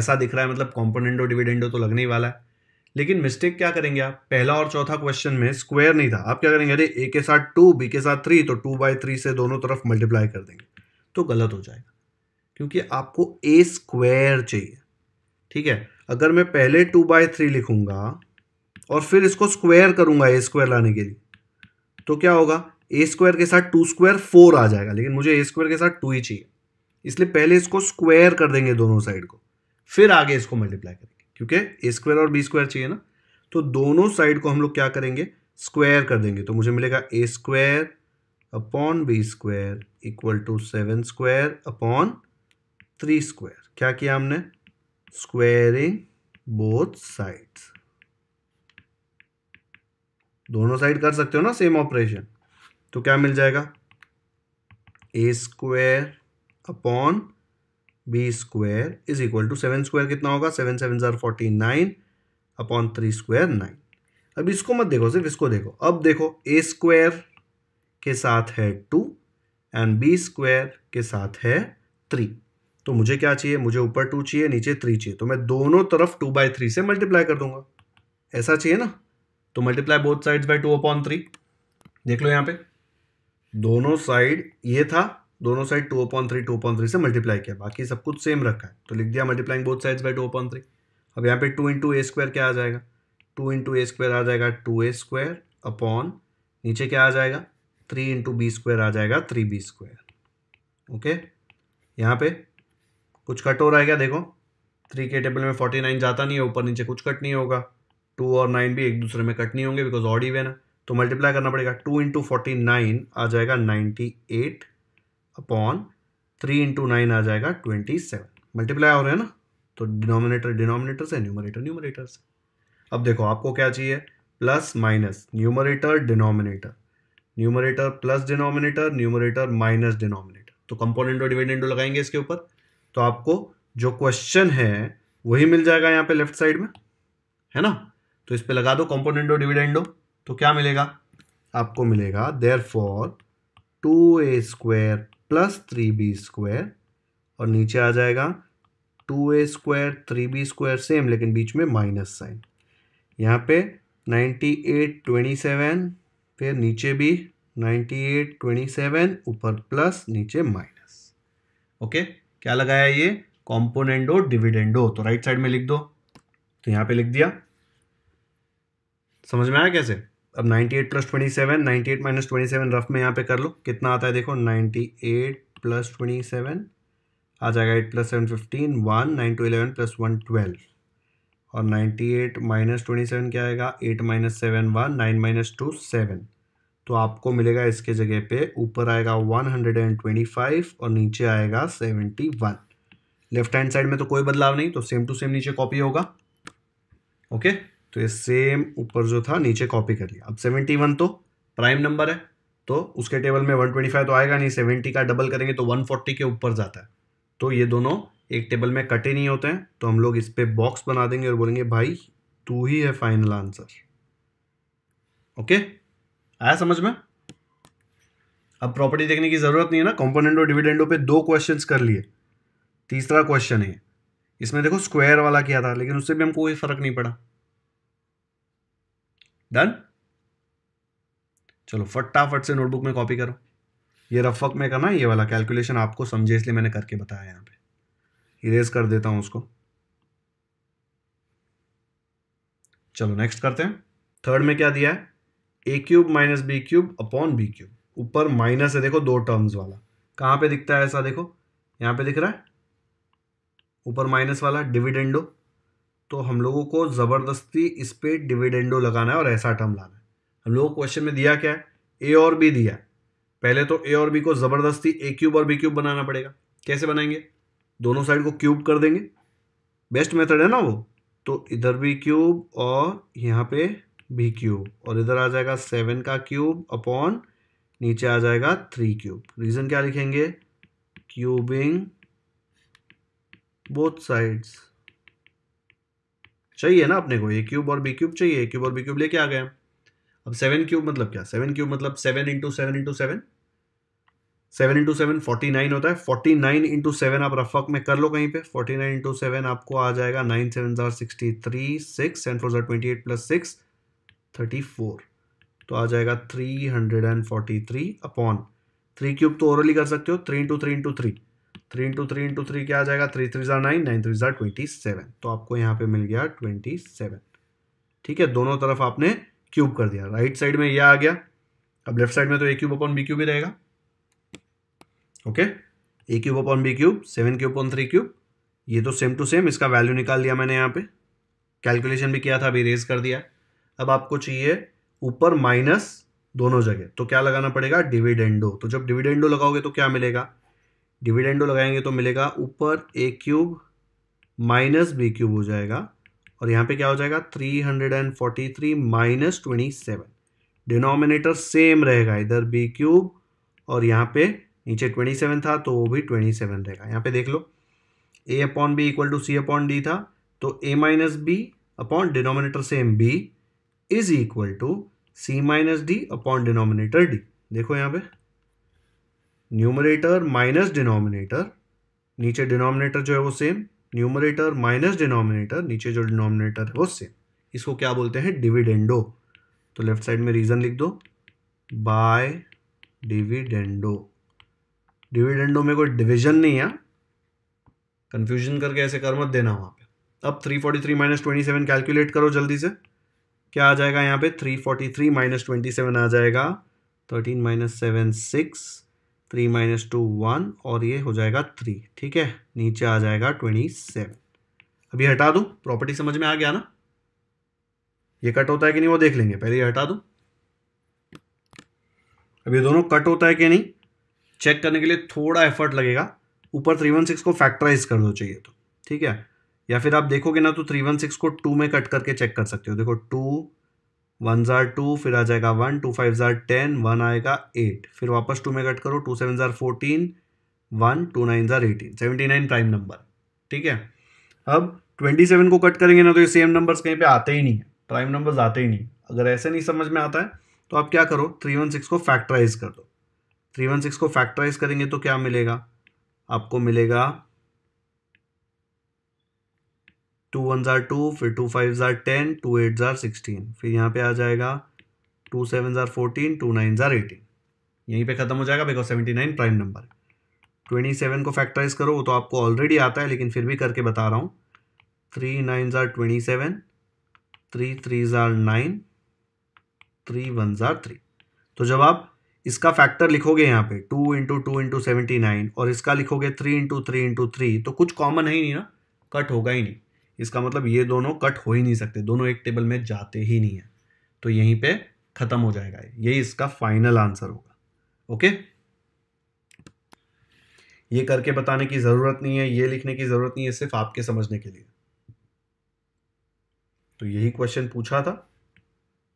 ऐसा दिख रहा है मतलब कॉम्पोनेंटो डिविडेंडो तो लगने ही वाला है लेकिन मिस्टेक क्या करेंगे आप पहला और चौथा क्वेश्चन में स्क्वायर नहीं था आप क्या करेंगे अरे ए के साथ टू बी के साथ थ्री तो टू बाई थ्री से दोनों तरफ मल्टीप्लाई कर देंगे तो गलत हो जाएगा क्योंकि आपको ए स्क्वायर चाहिए ठीक है अगर मैं पहले टू बाय थ्री लिखूंगा और फिर इसको स्क्वायर करूंगा ए स्क्वायर लाने के लिए तो क्या होगा ए स्क्वायर के साथ टू स्क्वायर फोर आ जाएगा लेकिन मुझे ए स्क्वायर के साथ टू ही चाहिए इसलिए पहले इसको स्क्वायर कर देंगे दोनों साइड को फिर आगे इसको मल्टीप्लाई करेंगे क्योंकि ए स्क्वायर और बी स्क्वायर चाहिए ना तो दोनों साइड को हम लोग क्या करेंगे स्क्वायर कर देंगे तो मुझे मिलेगा A square upon B square equal to seven square upon three square क्या किया हमने स्क्वेरिंग बोथ साइड्स दोनों साइड कर सकते हो ना सेम ऑपरेशन तो क्या मिल जाएगा A square upon B square is equal to seven square कितना होगा सेवन सेवन जार forty nine upon three square nine अब इसको मत देखो सिर्फ इसको देखो अब देखो ए स्क्वायर के साथ है टू एंड बी स्क्वायर के साथ है थ्री तो मुझे क्या चाहिए मुझे ऊपर टू चाहिए नीचे थ्री चाहिए तो मैं दोनों तरफ टू बाई थ्री से मल्टीप्लाई कर दूंगा ऐसा चाहिए ना तो multiply both sides by two upon three देख लो यहाँ पे दोनों साइड ये था दोनों side two upon three two upon three से मल्टीप्लाई किया बाकी सब कुछ सेम रखा है तो लिख दिया multiplying both sides by two upon three अब यहाँ पे टू इंटू ए स्क्वायर क्या आ जाएगा टू इंटू ए स्क्वायर आ जाएगा टू ए स्क्वायर अपॉन नीचे क्या आ जाएगा थ्री इंटू बी स्क्वायर आ जाएगा थ्री बी स्क्वायर ओके यहाँ पे कुछ कट हो रहा है क्या देखो थ्री के टेबल में फोर्टी नाइन जाता नहीं है ऊपर नीचे कुछ कट नहीं होगा टू और नाइन भी एक दूसरे में कट नहीं होंगे बिकॉज ऑड इवन है तो मल्टीप्लाई करना पड़ेगा टू इंटू फोर्टी नाइन आ जाएगा ninety eight upon three into nine आ जाएगा ट्वेंटी सेवन मल्टीप्लाई हो रहे हैं ना तो डिनोमिनेटर डिनोमिनेटर से न्यूमरेटर न्यूमरेटर से अब देखो आपको क्या चाहिए plus minus numerator denominator numerator plus denominator numerator minus denominator तो कंपोनेंट और डिविडेंड लगाएंगे इसके ऊपर तो आपको जो क्वेश्चन है वही मिल जाएगा यहाँ पे लेफ्ट साइड में है ना तो इस पे लगा दो कॉम्पोनेंटो डिविडेंडो तो क्या मिलेगा आपको मिलेगा there for two A square plus three B square और नीचे आ जाएगा टू ए square three B square same लेकिन बीच में माइनस साइन यहाँ पे नाइन्टी एट ट्वेंटी सेवन फिर नीचे भी नाइन्टी एट ट्वेंटी सेवन ऊपर प्लस नीचे माइनस ओके okay? क्या लगाया ये कॉम्पोनेंडो डिविडेंडो तो राइट साइड में लिख दो तो यहाँ पे लिख दिया समझ में आया कैसे अब 98 eight plus twenty seven ninety eight minus twenty seven rough में यहाँ पे कर लो कितना आता है देखो 98 एट प्लस ट्वेंटी सेवन आ जाएगा eight plus seven fifteen one nine two eleven plus one twelve और ninety eight minus twenty seven क्या आएगा eight minus seven one nine minus two seven तो आपको मिलेगा इसके जगह पे ऊपर आएगा 125 और नीचे आएगा 71 लेफ्ट हैंड साइड में तो कोई बदलाव नहीं तो सेम टू सेम नीचे कॉपी होगा ओके तो ये सेम ऊपर जो था नीचे कॉपी कर लिया अब 71 तो प्राइम नंबर है तो उसके टेबल में 125 तो आएगा नहीं 70 का डबल करेंगे तो 140 के ऊपर जाता है तो ये दोनों एक टेबल में कटे नहीं होते हैं तो हम लोग इस पर बॉक्स बना देंगे और बोलेंगे भाई तू ही है फाइनल आंसर ओके आया समझ में अब प्रॉपर्टी देखने की ज़रूरत नहीं है ना कंपोनेंट डिविडेंडो पे दो क्वेश्चंस कर लिए तीसरा क्वेश्चन है इसमें देखो स्क्वायर वाला किया था लेकिन उससे भी हमको कोई फर्क नहीं पड़ा डन चलो फटाफट से नोटबुक में कॉपी करो ये रफक में करना ये वाला कैलकुलेशन आपको समझे इसलिए मैंने करके बताया यहाँ पे इरेज कर देता हूँ उसको चलो नेक्स्ट करते हैं थर्ड में क्या दिया है A cube minus B cube upon B cube ऊपर माइनस है देखो दो टर्म्स वाला कहाँ पे दिखता है ऐसा देखो यहाँ पे दिख रहा है ऊपर माइनस वाला डिविडेंडो तो हम लोगों को ज़बरदस्ती इस पर डिविडेंडो लगाना है और ऐसा टर्म लाना है हम लोगों को क्वेश्चन में दिया क्या है ए और बी दिया है पहले तो ए और बी को ज़बरदस्ती ए क्यूब और बी क्यूब बनाना पड़ेगा कैसे बनाएंगे दोनों साइड को क्यूब कर देंगे बेस्ट मेथड है ना वो तो इधर भी क्यूब और यहाँ पे बी क्यूब और इधर आ जाएगा सेवन का क्यूब अपॉन नीचे आ जाएगा थ्री क्यूब रीज़न क्या लिखेंगे क्यूबिंग बोथ साइड्स चाहिए ना अपने को ए क्यूब और बी क्यूब चाहिए ए क्यूब और बी क्यूब लेके आ गए अब सेवन क्यूब मतलब क्या सेवन क्यूब मतलब seven into seven into seven seven into seven forty nine होता है फोर्टी नाइन इंटू सेवन आप रफक में कर लो कहीं पे फोर्टी नाइन इंटू सेवन आपको आ जाएगा नाइन सेवन जार sixty three six seven four जार twenty eight plus six thirty four तो आ जाएगा three hundred and forty three upon three cube तो ओरली कर सकते हो three into three into three three into three into three क्या आ जाएगा थ्री थ्री ज़ार नाइन नाइन थ्री ज़ार ट्वेंटी सेवन तो आपको यहाँ पे मिल गया ट्वेंटी सेवन ठीक है दोनों तरफ आपने क्यूब कर दिया राइट साइड में यह आ गया अब लेफ्ट साइड में तो a cube upon B cube ही रहेगा okay a cube upon B cube seven cube upon three cube ये तो सेम टू सेम इसका वैल्यू निकाल दिया मैंने यहाँ पे कैलकुलेशन भी किया था अभी रेज कर दिया अब आपको चाहिए ऊपर माइनस दोनों जगह तो क्या लगाना पड़ेगा डिविडेंडो तो जब डिविडेंडो लगाओगे तो क्या मिलेगा डिविडेंडो लगाएंगे तो मिलेगा ऊपर a cube minus B cube हो जाएगा और यहाँ पे क्या हो जाएगा 343 minus twenty seven denominator same रहेगा इधर बी क्यूब और यहाँ पे नीचे 27 था तो वो भी 27 रहेगा यहाँ पे देख लो ए upon B equal to C upon d था तो ए minus b upon denominator same b is equal to c minus d upon denominator d देखो यहां पे न्यूमरेटर माइनस डिनोमिनेटर नीचे डिनोमिनेटर जो है वो सेम न्यूमरेटर माइनस डिनोमिनेटर नीचे जो डिनोमिनेटर है वो सेम इसको क्या बोलते हैं डिविडेंडो तो लेफ्ट साइड में रीजन लिख दो बाय डिविडेंडो डिविडेंडो में कोई डिविजन नहीं है कंफ्यूजन करके ऐसे कर मत देना वहां पे अब 343 forty three minus twenty seven calculate करो जल्दी से क्या आ जाएगा यहाँ पे three forty three minus twenty seven आ जाएगा thirteen minus seven six three minus two one और ये हो जाएगा थ्री ठीक है नीचे आ जाएगा ट्वेंटी सेवन अभी हटा दूँ प्रॉपर्टी समझ में आ गया ना ये कट होता है कि नहीं वो देख लेंगे पहले हटा दूँ अब ये दोनों कट होता है कि नहीं चेक करने के लिए थोड़ा एफर्ट लगेगा ऊपर थ्री वन सिक्स को फैक्टराइज कर दो चाहिए तो ठीक है या फिर आप देखोगे ना तो थ्री वन सिक्स को टू में कट करके चेक कर सकते हो देखो टू वन ज़ार टू फिर आ जाएगा वन टू फाइव ज़ार टेन वन आएगा एट फिर वापस टू में कट करो टू सेवन ज़ार फोर्टीन वन टू नाइन ज़ार eighteen seventy nine prime number ठीक है अब ट्वेंटी सेवन को कट करेंगे ना तो ये सेम नंबर्स कहीं पे आते ही नहीं है प्राइम नंबर्स आते ही नहीं अगर ऐसे नहीं समझ में आता है तो आप क्या करो थ्री वन सिक्स को फैक्टराइज कर दो थ्री वन सिक्स को फैक्टराइज करेंगे तो क्या मिलेगा आपको मिलेगा टू वन ज़ार टू फिर टू फाइव ज़ार टेन टू एट ज़ार सिक्सटीन फिर यहाँ पे आ जाएगा टू सेवन ज़ार फोर्टीन टू नाइन ज़ार एटीन यहीं पे ख़त्म हो जाएगा because seventy nine prime number twenty seven को फैक्टराइज करो वो तो आपको ऑलरेडी आता है लेकिन फिर भी करके बता रहा हूँ थ्री नाइन ज़ार ट्वेंटी सेवन थ्री थ्री ज़ार नाइन थ्री वन ज़ार थ्री तो जब आप इसका फैक्टर लिखोगे यहाँ पे two into two into seventy nine और इसका लिखोगे three into three into three तो कुछ कॉमन है ही नहीं ना कट होगा ही नहीं इसका मतलब ये दोनों कट हो ही नहीं सकते दोनों एक टेबल में जाते ही नहीं है तो यहीं पे ख़त्म हो जाएगा यही इसका फाइनल आंसर होगा ओके ये करके बताने की ज़रूरत नहीं है ये लिखने की ज़रूरत नहीं है सिर्फ आपके समझने के लिए तो यही क्वेश्चन पूछा था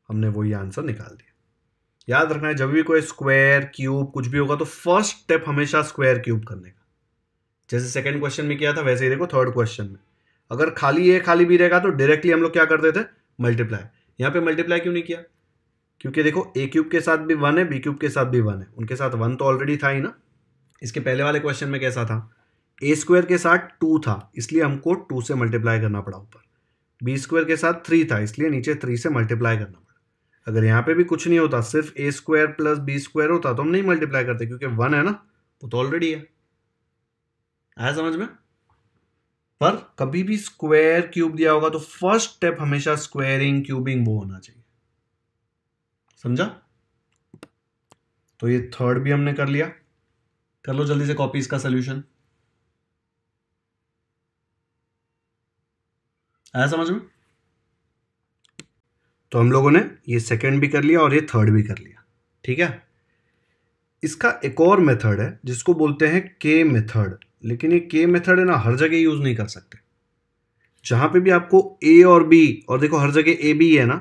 हमने वही आंसर निकाल दिया याद रखना है जब भी कोई स्क्वायर क्यूब कुछ भी होगा तो फर्स्ट स्टेप हमेशा स्क्वायर क्यूब करने का जैसे सेकंड क्वेश्चन में किया था वैसे ही देखो थर्ड क्वेश्चन में अगर खाली ए खाली बी रहेगा तो डायरेक्टली हम लोग क्या करते थे मल्टीप्लाई यहाँ पे मल्टीप्लाई क्यों नहीं किया क्योंकि देखो ए क्यूब के साथ भी वन है बी क्यूब के साथ भी वन है उनके साथ वन तो ऑलरेडी था ही ना इसके पहले वाले क्वेश्चन में कैसा था ए स्क्वायर के साथ टू था इसलिए हमको टू से मल्टीप्लाई करना पड़ा ऊपर बी स्क्वायर के साथ थ्री था इसलिए नीचे थ्री से मल्टीप्लाई करना पड़ा अगर यहाँ पे भी कुछ नहीं होता सिर्फ a square plus b square होता तो हम नहीं मल्टीप्लाई करते क्योंकि वन है ना वो तो ऑलरेडी है आया समझ में पर कभी भी स्क्वायर क्यूब दिया होगा तो फर्स्ट स्टेप हमेशा स्क्वायरिंग क्यूबिंग वो होना चाहिए समझा तो ये थर्ड भी हमने कर लिया कर लो जल्दी से कॉपी इसका सोल्यूशन आया समझ में तो हम लोगों ने ये सेकंड भी कर लिया और ये थर्ड भी कर लिया ठीक है इसका एक और मेथड है जिसको बोलते हैं के मेथड लेकिन ये के मेथड है ना हर जगह यूज़ नहीं कर सकते जहां पे भी आपको ए और बी और देखो हर जगह ए बी है ना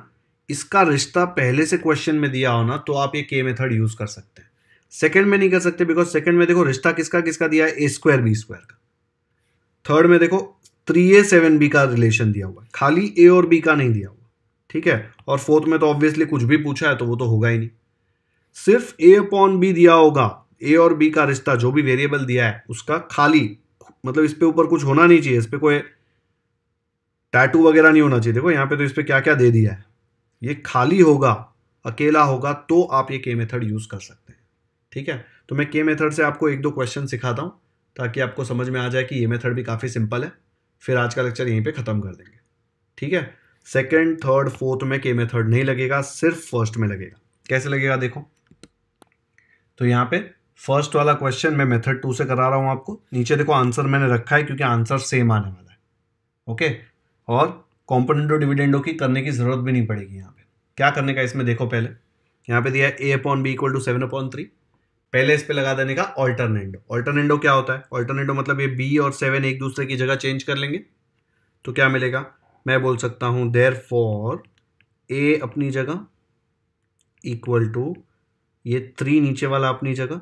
इसका रिश्ता पहले से क्वेश्चन में दिया हो ना तो आप ये के मेथड यूज़ कर सकते हैं सेकंड में नहीं कर सकते बिकॉज सेकंड में देखो रिश्ता किसका किसका दिया है ए स्क्वायर बी स्क्वायर का थर्ड में देखो थ्री ए सेवन बी का रिलेशन दिया हुआ है खाली ए और बी का नहीं दिया हुआ ठीक है और फोर्थ में तो ऑब्वियसली कुछ भी पूछा है तो वो तो होगा ही नहीं सिर्फ ए अपॉन बी दिया होगा ए और बी का रिश्ता जो भी वेरिएबल दिया है उसका खाली मतलब इस पे ऊपर कुछ होना नहीं चाहिए इस पे कोई टैटू वगैरह नहीं होना चाहिए देखो यहाँ पे तो इस पर क्या क्या दे दिया है ये खाली होगा अकेला होगा तो आप ये के मेथड यूज़ कर सकते हैं ठीक है तो मैं के मेथड से आपको एक दो क्वेश्चन सिखाता हूँ ताकि आपको समझ में आ जाए कि ये मेथड भी काफ़ी सिंपल है फिर आज का लेक्चर यहीं पे ख़त्म कर देंगे ठीक है सेकेंड थर्ड फोर्थ में के मेथड नहीं लगेगा सिर्फ फर्स्ट में लगेगा कैसे लगेगा देखो तो यहाँ पे फर्स्ट वाला क्वेश्चन मैं मेथड टू से करा रहा हूँ आपको नीचे देखो आंसर मैंने रखा है क्योंकि आंसर सेम आने वाला है ओके और कॉम्पोनेंटो डिविडेंडो की करने की ज़रूरत भी नहीं पड़ेगी यहाँ पे क्या करने का इसमें देखो पहले यहाँ पे दिया है ए upon B equal to seven upon three पहले इस पर लगा देने का ऑल्टरनेंडो ऑल्टरनेंडो क्या होता है ऑल्टरनेंडो मतलब ये बी और सेवन एक दूसरे की जगह चेंज कर लेंगे तो क्या मिलेगा मैं बोल सकता हूँ देर फॉर ए अपनी जगह इक्वल टू ये थ्री नीचे वाला अपनी जगह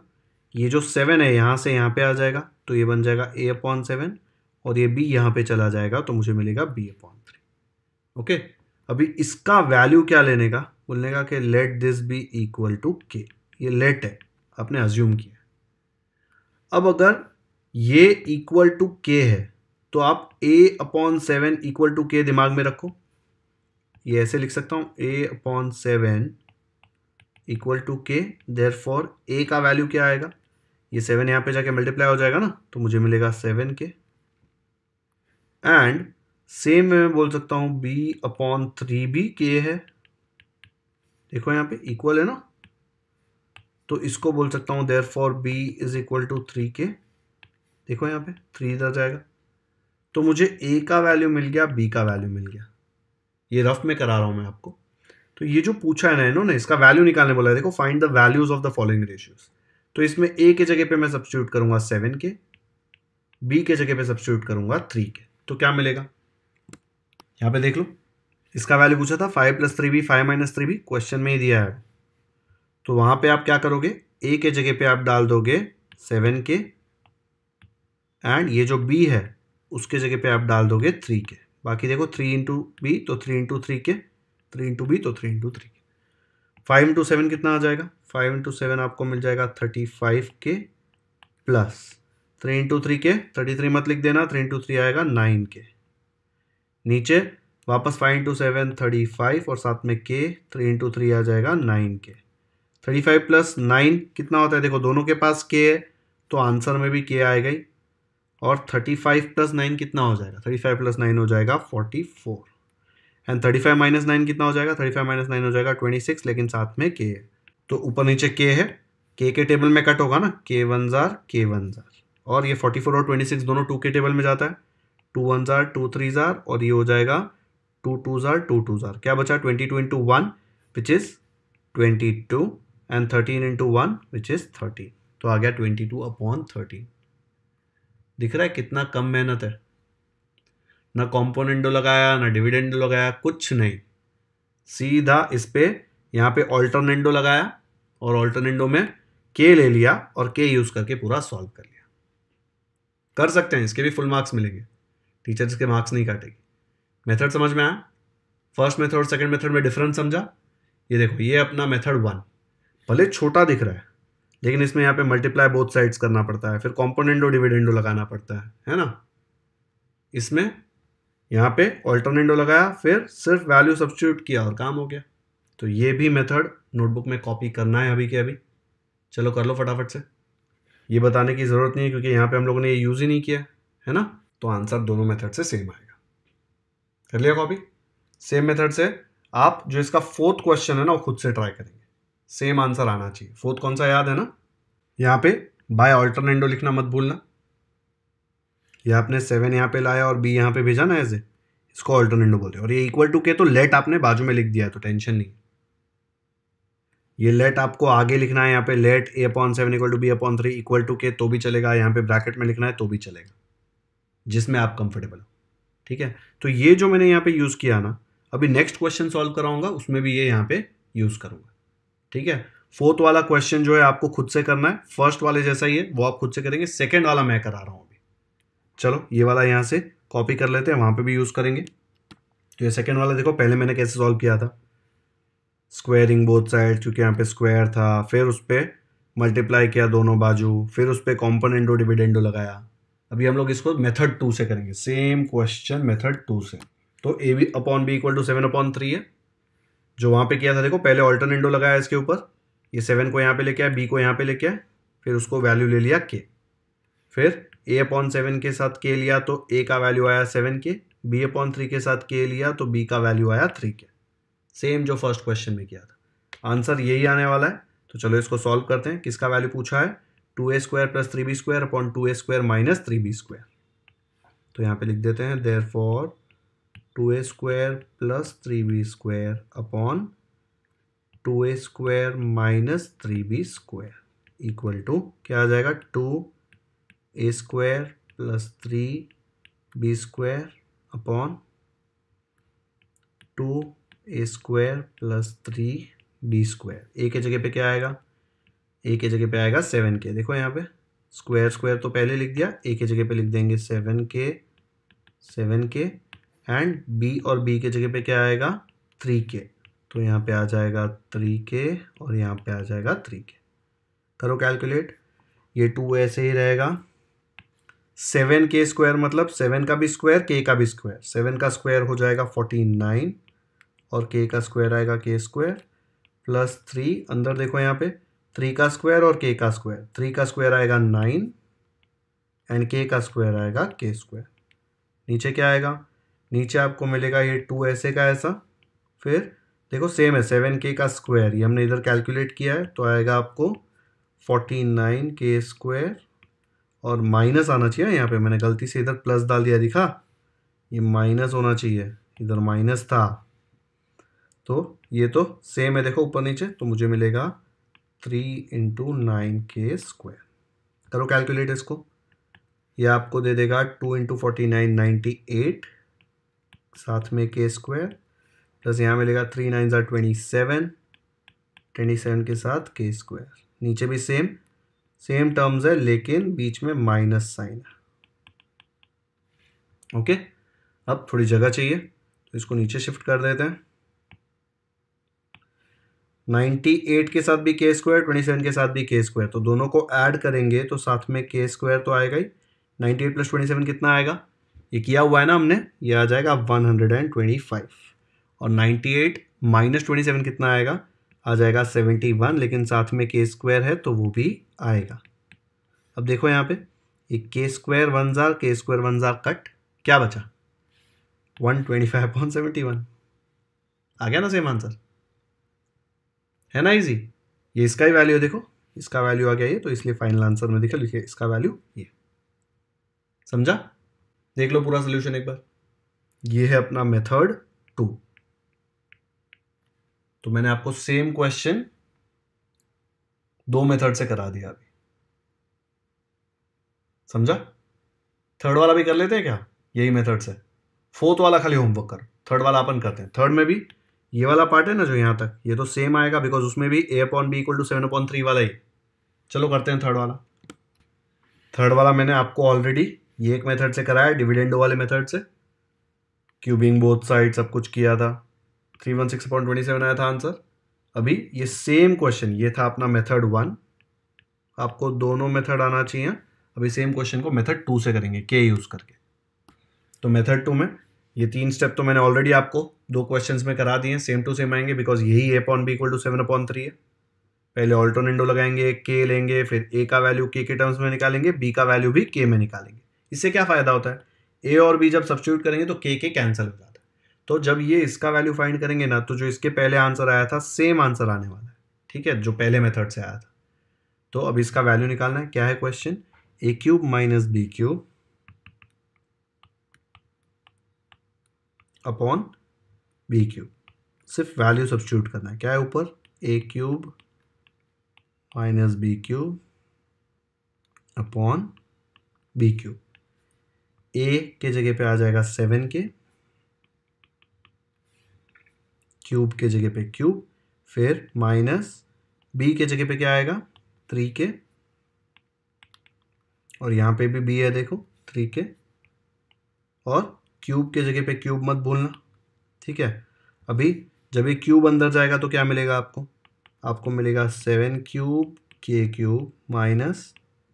ये जो सेवन है यहाँ से यहाँ पे आ जाएगा तो ये बन जाएगा ए अपॉन सेवन और ये बी यहाँ पे चला जाएगा तो मुझे मिलेगा बी अपॉन थ्री ओके अभी इसका वैल्यू क्या लेने का बोलने का कि let this be equal to k ये लेट है आपने अज्यूम किया अब अगर ये इक्वल टू के है तो आप a upon seven equal to k दिमाग में रखो ये ऐसे लिख सकता हूँ a upon seven equal to k there for a का वैल्यू क्या आएगा ये सेवन यहाँ पे जाके मल्टीप्लाई हो जाएगा ना तो मुझे मिलेगा सेवन के एंड सेम मैं बोल सकता हूँ बी अपॉन थ्री बी के है देखो यहाँ पे इक्वल है ना तो इसको बोल सकता हूँ therefore b is equal to three k देखो यहाँ पे थ्री इधर जाएगा तो मुझे ए का वैल्यू मिल गया बी का वैल्यू मिल गया ये रफ में करा रहा हूँ मैं आपको तो ये जो पूछा है ना इन्होंने इसका वैल्यू निकालने बोला है देखो find the values of the following ratios तो इसमें ए के जगह पे मैं सब्सिट्यूट करूंगा सेवन के बी के जगह पे सब्सिट्यूट करूंगा थ्री के तो क्या मिलेगा यहां पे देख लो इसका वैल्यू पूछा था फाइव प्लस थ्री भी फाइव माइनस थ्री भी क्वेश्चन में ही दिया है तो वहां पे आप क्या करोगे ए के जगह पे आप डाल दोगे सेवन के एंड ये जो बी है उसके जगह पे आप डाल दोगे थ्री के बाकी देखो थ्री इंटू बी तो three into three k three into b तो three into three five into seven कितना आ जाएगा फाइव इंटू सेवन आपको मिल जाएगा thirty five k plus three into three k thirty three मत लिख देना थ्री इंटू थ्री आएगा नाइन के नीचे वापस five into seven thirty five और साथ में के थ्री इंटू थ्री आ जाएगा नाइन के थर्टी फाइव प्लस नाइन कितना होता है देखो दोनों के पास के है तो आंसर में भी के आएगा ही और थर्टी फाइव प्लस नाइन कितना हो जाएगा थर्टी फाइव प्लस नाइन हो जाएगा forty four and thirty five minus nine कितना हो जाएगा थर्टी फाइव माइनस नाइन हो जाएगा ट्वेंटी सिक्स लेकिन साथ में के है तो ऊपर नीचे के है के के टेबल में कट होगा ना के वन ज़ार के वन ज़ार और ये फोर्टी फोर और ट्वेंटी सिक्स दोनों टू के टेबल में जाता है टू वन ज़ार टू थ्री ज़ार और ये हो जाएगा टू टू ज़ार टू टू ज़ार क्या बचा twenty two into one which is twenty two and thirteen into one which is thirty तो आ गया ट्वेंटी टू अपॉन थर्टीन दिख रहा है कितना कम मेहनत है ना कॉम्पोनेंडो लगाया ना डिविडेंडो लगाया कुछ नहीं सीधा इस पर यहाँ पे ऑल्टरनेंडो लगाया और ऑल्टरनेंडो में के ले लिया और के यूज़ करके पूरा सॉल्व कर लिया कर सकते हैं इसके भी फुल मार्क्स मिलेंगे टीचर इसके मार्क्स नहीं काटेगी मेथड समझ में आया फर्स्ट मेथड और सेकंड मेथड में डिफरेंस समझा ये देखो ये अपना मेथड वन भले छोटा दिख रहा है लेकिन इसमें यहाँ पे मल्टीप्लाई बोथ साइड्स करना पड़ता है फिर कॉम्पोनेंडो डिविडेंडो लगाना पड़ता है है ना इसमें यहाँ पे ऑल्टरनेटो लगाया फिर सिर्फ वैल्यू सब्सिट्यूट किया और काम हो गया तो ये भी मेथड नोटबुक में कॉपी करना है अभी के अभी चलो कर लो फटाफट से ये बताने की ज़रूरत नहीं है क्योंकि यहाँ पे हम लोगों ने ये यूज़ ही नहीं किया है ना तो आंसर दोनों मेथड से सेम आएगा कर लिया कॉपी सेम मेथड से आप जो इसका फोर्थ क्वेश्चन है ना वो खुद से ट्राई करेंगे सेम आंसर आना चाहिए फोर्थ कौन सा याद है ना यहाँ पे बाय ऑल्टरनेटो लिखना मत भूलना ये आपने सेवन यहाँ पे लाया और बी यहाँ पे भेजा ना एज ए इसको ऑल्टरनेटो बोलते हैं और ये इक्वल टू के तो लेट आपने बाजू में लिख दिया है तो टेंशन नहीं ये लेट आपको आगे लिखना है यहाँ पे let a upon seven equal to b upon three equal to k तो भी चलेगा यहाँ पे ब्रैकेट में लिखना है तो भी चलेगा जिसमें आप कंफर्टेबल हो ठीक है तो ये जो मैंने यहाँ पे यूज़ किया ना अभी नेक्स्ट क्वेश्चन सॉल्व कराऊंगा उसमें भी ये यहाँ पे यूज़ करूँगा ठीक है फोर्थ वाला क्वेश्चन जो है आपको खुद से करना है फर्स्ट वाले जैसा ही है वो आप खुद से करेंगे सेकेंड वाला मैं करा रहा हूँ चलो ये वाला यहाँ से कॉपी कर लेते हैं वहाँ पे भी यूज़ करेंगे तो ये सेकेंड वाला देखो पहले मैंने कैसे सॉल्व किया था स्क्वायरिंग बोथ साइड क्योंकि यहाँ पे स्क्वायर था फिर उस पर मल्टीप्लाई किया दोनों बाजू फिर उस पर कॉम्पोनेंडो डिविडेंडो लगाया अभी हम लोग इसको मेथड टू से करेंगे सेम क्वेश्चन मेथड टू से तो a b upon B equal to seven upon three है जो वहाँ पे किया था देखो पहले ऑल्टरनेंडो लगाया इसके ऊपर ये सेवन को यहाँ पे लेके आया बी को यहाँ पे लेके आया फिर उसको वैल्यू ले लिया के फिर ए अपॉन सेवन के साथ के लिया तो ए का वैल्यू आया सेवन के बी अपॉन थ्री के साथ के लिया तो बी का वैल्यू आया थ्री के सेम जो फर्स्ट क्वेश्चन में किया था आंसर यही आने वाला है तो चलो इसको सॉल्व करते हैं किसका वैल्यू पूछा है टू ए square plus three B square upon two ए square minus three B square तो यहाँ पे लिख देते हैं there for two A square plus three B square upon two A square minus three B square equal to क्या आ जाएगा two A square plus three B square upon two A square plus three B square a के जगह पे क्या आएगा ए के जगह पे आएगा सेवन के देखो यहाँ पे स्क्वायर स्क्वायर तो पहले लिख दिया ए के जगह पे लिख देंगे सेवन के सेवन के एंड बी और बी के जगह पे क्या आएगा थ्री के तो यहाँ पे आ जाएगा थ्री के और यहाँ पे आ जाएगा थ्री के करो कैलकुलेट ये टू ऐसे ही रहेगा सेवन के स्क्वायर मतलब सेवन का भी स्क्वायर के का भी स्क्वायर सेवन का स्क्वायर हो जाएगा फोर्टी नाइन और के का स्क्वायर आएगा के स्क्वायर प्लस थ्री अंदर देखो यहाँ पे थ्री का स्क्वायर और के का स्क्वायर थ्री का स्क्वायर आएगा नाइन एंड के का स्क्वायर आएगा के स्क्वायर नीचे क्या आएगा नीचे आपको मिलेगा ये टू ऐसे का ऐसा फिर देखो सेम है सेवन के का स्क्वायर ये हमने इधर कैलकुलेट किया है तो आएगा आपको फोर्टी नाइन के स्क्वायर और माइनस आना चाहिए यहाँ पे मैंने गलती से इधर प्लस डाल दिया दिखा ये माइनस होना चाहिए इधर माइनस था तो ये तो सेम है देखो ऊपर नीचे तो मुझे मिलेगा three into nine k square करो कैलकुलेट इसको ये आपको दे देगा two into forty nine ninety eight साथ में के स्क्वायर प्लस यहाँ मिलेगा थ्री नाइन ज़ार twenty seven twenty seven k साथ के स्क्वायर नीचे भी सेम सेम टर्म्स है लेकिन बीच में माइनस साइन है ओके अब थोड़ी जगह चाहिए तो इसको नीचे शिफ्ट कर देते हैं 98 के साथ भी के स्क्वायर 27 के साथ भी के स्क्वायर तो दोनों को ऐड करेंगे तो साथ में के स्क्वायर तो आएगा ही 98 प्लस सेवन कितना आएगा ये किया हुआ है ना हमने ये आ जाएगा 125 और 98 माइनस सेवन कितना आएगा आ जाएगा सेवेंटी वन लेकिन साथ में के स्क्वायर है तो वो भी आएगा अब देखो यहाँ पे ये के स्क्वायर वन ज़ार के स्क्वायर वन ज़ार कट क्या बचा one twenty five seventy one आ गया ना सेम आंसर है ना इजी ये इसका ही वैल्यू देखो इसका वैल्यू आ गया ये तो इसलिए फाइनल आंसर में देखा लिखे इसका वैल्यू ये समझा देख लो पूरा सोल्यूशन एक बार ये है अपना मेथड टू तो मैंने आपको सेम क्वेश्चन दो मेथड से करा दिया अभी समझा थर्ड वाला भी कर लेते हैं क्या यही मेथड से फोर्थ वाला खाली होमवर्क कर थर्ड वाला अपन करते हैं थर्ड में भी ये वाला पार्ट है ना जो यहां तक ये तो सेम आएगा बिकॉज उसमें भी a upon B equal to seven upon three वाला ही चलो करते हैं थर्ड वाला थर्ड वाला मैंने आपको ऑलरेडी ये एक मेथड से कराया डिविडेंडो वाले मेथड से क्यूबिंग बोथ साइड सब कुछ किया था three one six upon twenty seven आया था आंसर अभी ये सेम क्वेश्चन ये था अपना मेथड वन आपको दोनों मेथड आना चाहिए अभी सेम क्वेश्चन को मेथड टू से करेंगे के यूज़ करके तो मेथड टू में ये तीन स्टेप तो मैंने ऑलरेडी आपको दो क्वेश्चन में करा दिए सेम टू सेम आएंगे बिकॉज यही a upon B equal to seven upon three है पहले ऑल्टो निंडो लगाएंगे के लेंगे फिर ए का वैल्यू के के टर्म्स में निकालेंगे बी का वैल्यू भी के में निकालेंगे इससे क्या फ़ायदा होता है ए और बी जब सब्सिट्यूट करेंगे तो के के कैंसिल हो जाता है तो जब ये इसका वैल्यू फाइंड करेंगे ना तो जो इसके पहले आंसर आया था सेम आंसर आने वाला है ठीक है जो पहले मेथड से आया था तो अब इसका वैल्यू निकालना है क्या है question a cube minus B cube upon B cube सिर्फ वैल्यू सब्सिट्यूट करना है क्या है ऊपर a cube minus B cube upon B cube a के जगह पे आ जाएगा सेवन के क्यूब के जगह पे क्यूब फिर माइनस बी के जगह पे क्या आएगा थ्री के और यहाँ पे भी बी है देखो थ्री के और क्यूब के जगह पे क्यूब मत भूलना ठीक है अभी जब ये क्यूब अंदर जाएगा तो क्या मिलेगा आपको आपको मिलेगा seven cube k cube minus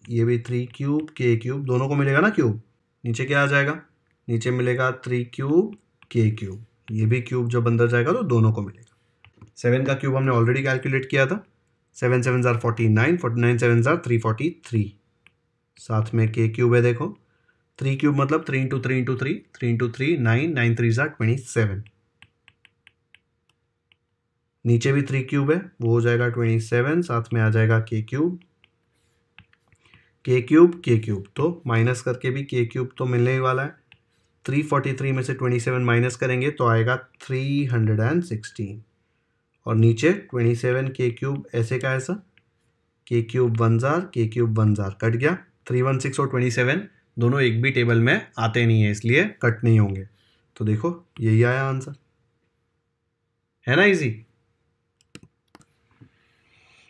ये भी थ्री क्यूब के क्यूब दोनों को मिलेगा ना क्यूब नीचे क्या आ जाएगा नीचे मिलेगा थ्री क्यूब के क्यूब ये भी क्यूब जब अंदर जाएगा तो दोनों को मिलेगा सेवन का क्यूब हमने ऑलरेडी कैलकुलेट किया था सेवन सेवन ज़ार forty nine forty nine seven ज़ार थ्री फोर्टी थ्री साथ में के क्यूब है देखो थ्री क्यूब मतलब three into three into three three into three nine nine three ज़ार ट्वेंटी सेवन नीचे भी थ्री क्यूब है वो हो जाएगा ट्वेंटी सेवन साथ में आ जाएगा के cube k cube k cube तो माइनस करके भी के क्यूब तो मिलने ही वाला है 343 में से 27 माइनस करेंगे तो आएगा 316 और नीचे 27 के क्यूब ऐसे का ऐसा के क्यूब वन जार के क्यूब वन जार कट गया 316 और 27 दोनों एक भी टेबल में आते नहीं है इसलिए कट नहीं होंगे तो देखो यही आया आंसर है ना इजी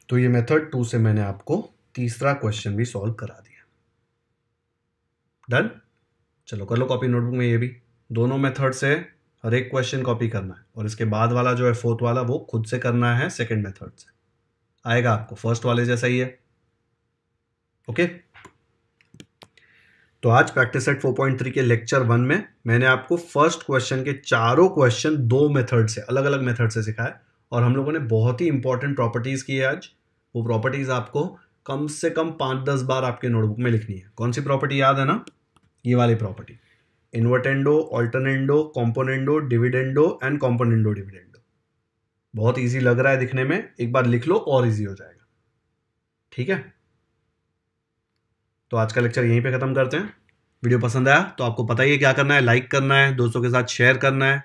तो ये मेथड टू से मैंने आपको तीसरा क्वेश्चन भी सॉल्व करा दिया डन चलो कर लो कॉपी नोटबुक में ये भी दोनों मेथड से हर एक क्वेश्चन कॉपी करना है और इसके बाद वाला जो है फोर्थ वाला वो खुद से करना है सेकेंड मेथड से आएगा आपको फर्स्ट वाले जैसा ही है ओके तो आज प्रैक्टिस सेट 4.3 के लेक्चर वन में मैंने आपको फर्स्ट क्वेश्चन के चारों क्वेश्चन दो मेथड से अलग अलग मेथड से सिखाए और हम लोगों ने बहुत ही इंपॉर्टेंट प्रॉपर्टीज़ की है आज वो प्रॉपर्टीज़ आपको कम से कम पांच दस बार आपके नोटबुक में लिखनी है कौन सी प्रॉपर्टी याद है ना ये वाली property invertendo alternendo componendo dividendo and componendo dividendo बहुत ईजी लग रहा है दिखने में एक बार लिख लो और ईजी हो जाएगा ठीक है तो आज का लेक्चर यहीं पे ख़त्म करते हैं वीडियो पसंद आया तो आपको पता ही है क्या करना है लाइक करना है दोस्तों के साथ शेयर करना है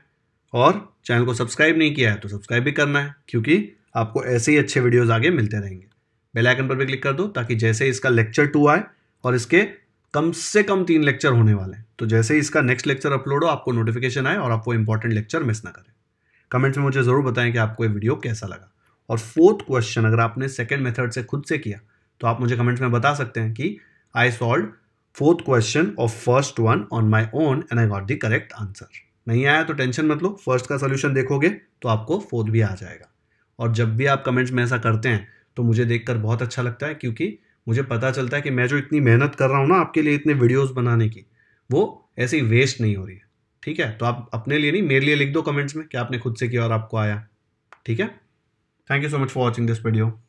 और चैनल को सब्सक्राइब नहीं किया है तो सब्सक्राइब भी करना है क्योंकि आपको ऐसे ही अच्छे वीडियोज़ आगे मिलते रहेंगे बेल आइकन पर भी क्लिक कर दो ताकि जैसे इसका लेक्चर टू आए और इसके कम से कम तीन लेक्चर होने वाले हैं तो जैसे ही इसका नेक्स्ट लेक्चर अपलोड हो आपको नोटिफिकेशन आए और आप वो इंपॉर्टेंट लेक्चर मिस ना करें कमेंट्स में मुझे ज़रूर बताएं कि आपको ये वीडियो कैसा लगा और फोर्थ क्वेश्चन अगर आपने सेकेंड मेथड से खुद से किया तो आप मुझे कमेंट्स में बता सकते हैं कि I solve fourth question of first one on my own and I got the correct answer नहीं आया तो टेंशन मत लो फर्स्ट का सोल्यूशन देखोगे तो आपको फोर्थ भी आ जाएगा और जब भी आप कमेंट्स में ऐसा करते हैं तो मुझे देखकर बहुत अच्छा लगता है क्योंकि मुझे पता चलता है कि मैं जो इतनी मेहनत कर रहा हूँ ना आपके लिए इतने वीडियोस बनाने की वो ऐसी वेस्ट नहीं हो रही है ठीक है तो आप अपने लिए नहीं मेरे लिए लिख दो कमेंट्स में कि आपने खुद से किया और आपको आया ठीक है thank you so much for watching this video